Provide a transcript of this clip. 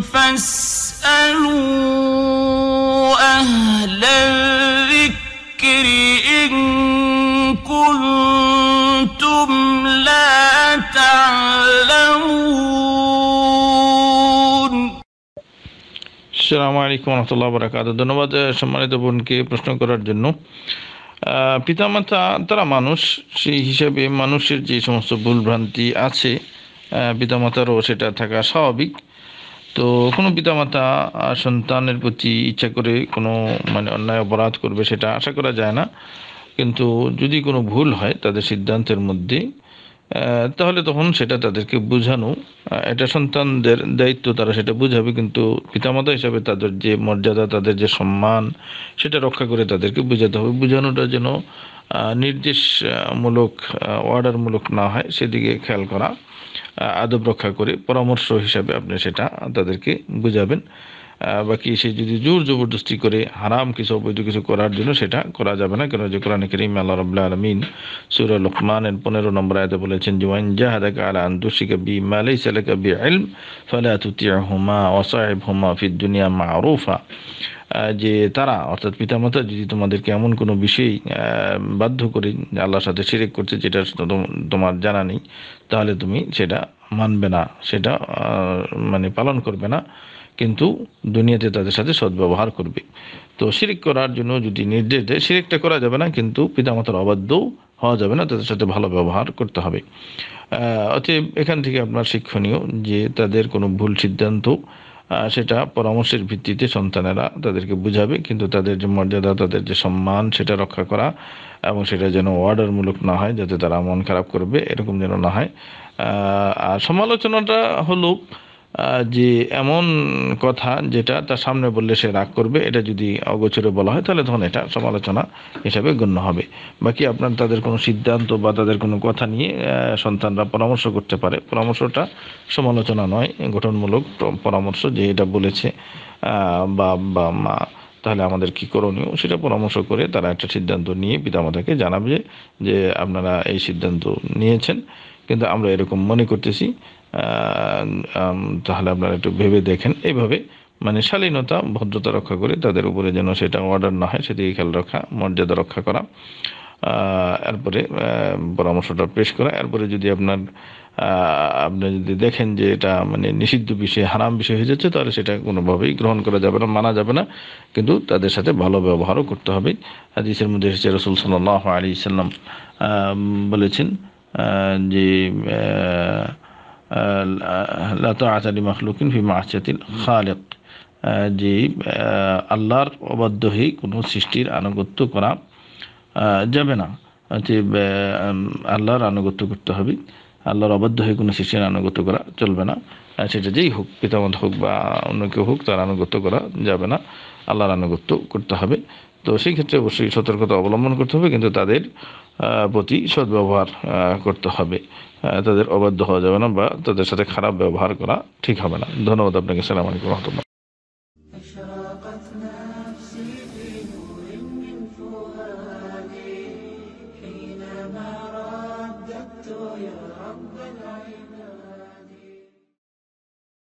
فاسألوا أهل الذكر إن كنتم لا تعلمون السلام عليكم ধন্যবাদ সম্মানিত বোনকে প্রশ্ন করার জন্য পিতামাতা তারা মানুষ সেই হিসাবে মানুষের যে সমস্ত ভুলভ্রান্তি আছে পিতামাতারও সেটা থাকা স্বাভাবিক তো কোনো পিতামাতা সন্তানের প্রতি ইচ্ছা করে কোনো মানে অন্যায় অপরাধ করবে সেটা আশা করা যায় না কিন্তু যদি কোনো ভুল হয় তাদের সিদ্ধান্তের মধ্যে তাহলে তখন সেটা তাদেরকে বোঝানো এটা সন্তানদের দায়িত্ব তারা সেটা বুঝাবে কিন্তু পিতামাতা হিসাবে তাদের যে মর্যাদা তাদের যে সম্মান সেটা রক্ষা করে তাদেরকে বোঝাতে হবে বোঝানোটা যেন নির্দেশমূলক অর্ডারমূলক না হয় সেদিকে খেয়াল করা আদব রক্ষা করে পরামর্শ হিসাবে আপনি সেটা তাদেরকে বুঝাবেন বাকি সে যদি জোর জবরদস্তি করে হারাম কিছু অবৈধ কিছু করার জন্য সেটা করা যাবে না কেন যে কোরআন করিম আল্লাহ রবাহ আলমিন সুর লুকমানের পনেরো নম্বর আয়তে বলেছেন যে ওয়াইন জাহাদা কালা আন্তঃিকা বি মালাই সালেকা বি আইল ফলে তুতিয়া হুমা অসাহেব হুমা ফির দুনিয়া মা আরুফা যে তারা অর্থাৎ পিতামাতা যদি তোমাদেরকে এমন কোনো বিষয় বাধ্য করে আল্লাহর সাথে সিরেক করছে যেটা তোমার জানা নেই তাহলে তুমি সেটা মানবে না সেটা মানে পালন করবে না কিন্তু দুনিয়াতে তাদের সাথে সদ্ব্যবহার করবে তো সিরিক করার জন্য যদি নির্দেশ দেয় সিরিকটা করা যাবে না কিন্তু পিতামাতার অবাধ্যও হওয়া যাবে না তাদের সাথে ভালো ব্যবহার করতে হবে অতএব এখান থেকে আপনার শিক্ষণীয় যে তাদের কোনো ভুল সিদ্ধান্ত সেটা পরামর্শের ভিত্তিতে সন্তানেরা তাদেরকে বুঝাবে কিন্তু তাদের যে মর্যাদা তাদের যে সম্মান সেটা রক্ষা করা এবং সেটা যেন অর্ডারমূলক না হয় যাতে তারা মন খারাপ করবে এরকম যেন না হয় আর সমালোচনাটা হলো যে এমন কথা যেটা তার সামনে বললে সে রাগ করবে এটা যদি অগোচরে বলা হয় তাহলে তখন এটা সমালোচনা হিসাবে গণ্য হবে বাকি আপনার তাদের কোনো সিদ্ধান্ত বা তাদের কোনো কথা নিয়ে সন্তানরা পরামর্শ করতে পারে পরামর্শটা সমালোচনা নয় গঠনমূলক পরামর্শ যে এটা বলেছে বা বা মা তাহলে আমাদের কি করণীয় সেটা পরামর্শ করে তারা একটা সিদ্ধান্ত নিয়ে পিতামাতাকে জানাবে যে আপনারা এই সিদ্ধান্ত নিয়েছেন কিন্তু আমরা এরকম মনে করতেছি তাহলে আপনারা একটু ভেবে দেখেন এইভাবে মানে শালীনতা ভদ্রতা রক্ষা করে তাদের উপরে যেন সেটা অর্ডার না হয় সেদিকে খেয়াল রাখা মর্যাদা রক্ষা করা এরপরে পরামর্শটা পেশ করা এরপরে যদি আপনার আপনি যদি দেখেন যে এটা মানে নিষিদ্ধ বিষয়ে হারাম বিষয় হয়ে যাচ্ছে তাহলে সেটা কোনোভাবেই গ্রহণ করা যাবে না মানা যাবে না কিন্তু তাদের সাথে ভালো ব্যবহারও করতে হবে হাদিসের মধ্যে এসেছে রসুল সাল্লাহ আলী ইসাল্লাম বলেছেন যে আচারি মখলুকিন ফি মাসিয়াতিল খালিক যে আল্লাহর অবাধ্য হয়ে কোনো সৃষ্টির আনুগত্য করা যাবে না যে আল্লাহর আনুগত্য করতে হবে আল্লাহর অবাধ্য হয়ে কোনো শিষ্যের আনুগত করা চলবে না সেটা যেই হোক পিতামত হোক বা অন্য কেউ হোক তার আনুগত্য করা যাবে না আল্লাহর আনুগত্য করতে হবে তো সেই ক্ষেত্রে অবশ্যই সতর্কতা অবলম্বন করতে হবে কিন্তু তাদের প্রতি সদ্ব্যবহার করতে হবে তাদের অবাধ্য হওয়া যাবে না বা তাদের সাথে খারাপ ব্যবহার করা ঠিক হবে না ধন্যবাদ আপনাকে সালাম আলাইকুম রহমতুল্লাহ